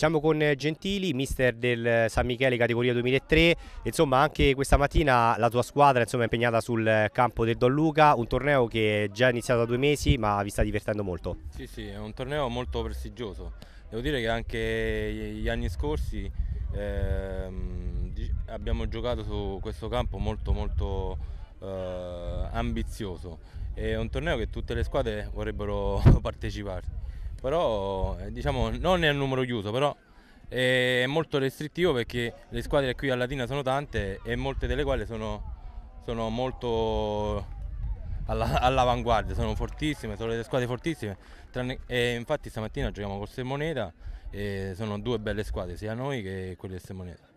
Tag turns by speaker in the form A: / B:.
A: Siamo con Gentili, mister del San Michele categoria 2003, insomma anche questa mattina la tua squadra insomma, è impegnata sul campo del Don Luca, un torneo che è già iniziato da due mesi ma vi sta divertendo molto.
B: Sì sì, è un torneo molto prestigioso, devo dire che anche gli anni scorsi ehm, abbiamo giocato su questo campo molto molto eh, ambizioso, è un torneo che tutte le squadre vorrebbero partecipare però eh, diciamo non è a numero chiuso, però eh, è molto restrittivo perché le squadre qui a Latina sono tante e molte delle quali sono, sono molto alla, all'avanguardia, sono fortissime, sono delle squadre fortissime. Tranne, infatti stamattina giochiamo con Semoneta e sono due belle squadre, sia noi che quelle di Semoneta.